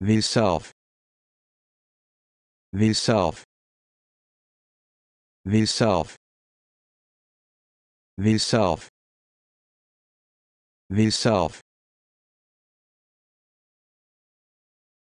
the self the self the self the self the self